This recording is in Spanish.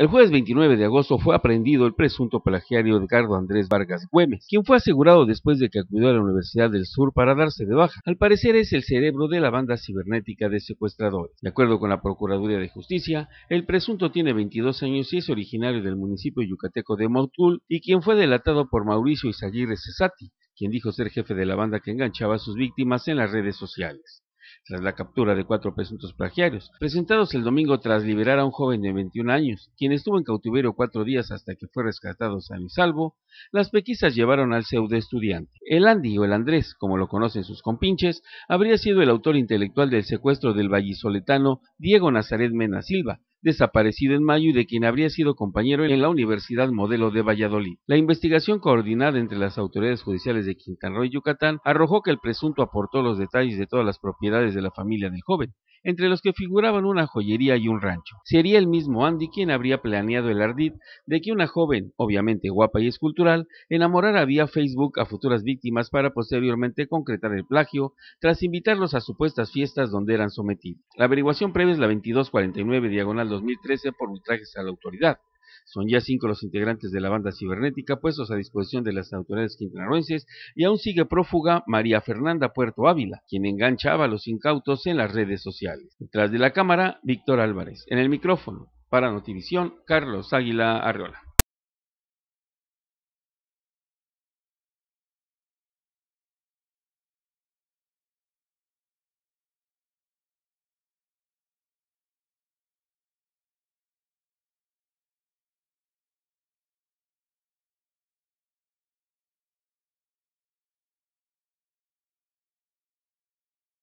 El jueves 29 de agosto fue aprehendido el presunto plagiario Edgardo Andrés Vargas Güemes, quien fue asegurado después de que acudió a la Universidad del Sur para darse de baja. Al parecer es el cerebro de la banda cibernética de secuestradores. De acuerdo con la Procuraduría de Justicia, el presunto tiene 22 años y es originario del municipio yucateco de Motul y quien fue delatado por Mauricio Isaguirre Cesati, quien dijo ser jefe de la banda que enganchaba a sus víctimas en las redes sociales tras la captura de cuatro presuntos plagiarios, presentados el domingo tras liberar a un joven de 21 años, quien estuvo en cautiverio cuatro días hasta que fue rescatado sano y salvo, las pequisas llevaron al pseudo estudiante. El Andy o el Andrés, como lo conocen sus compinches, habría sido el autor intelectual del secuestro del vallisoletano Diego Nazaret Mena Silva, desaparecido en mayo y de quien habría sido compañero en la Universidad Modelo de Valladolid. La investigación coordinada entre las autoridades judiciales de Quintana Roo y Yucatán arrojó que el presunto aportó los detalles de todas las propiedades de la familia del joven, entre los que figuraban una joyería y un rancho. Sería el mismo Andy quien habría planeado el ardid de que una joven, obviamente guapa y escultural, enamorara vía Facebook a futuras víctimas para posteriormente concretar el plagio, tras invitarlos a supuestas fiestas donde eran sometidos. La averiguación previa es la 2249 diagonal 2013 por ultrajes a la autoridad. Son ya cinco los integrantes de la banda cibernética puestos a disposición de las autoridades quintanarroenses y aún sigue prófuga María Fernanda Puerto Ávila, quien enganchaba a los incautos en las redes sociales. Detrás de la cámara, Víctor Álvarez. En el micrófono, para Notivisión, Carlos Águila Arriola.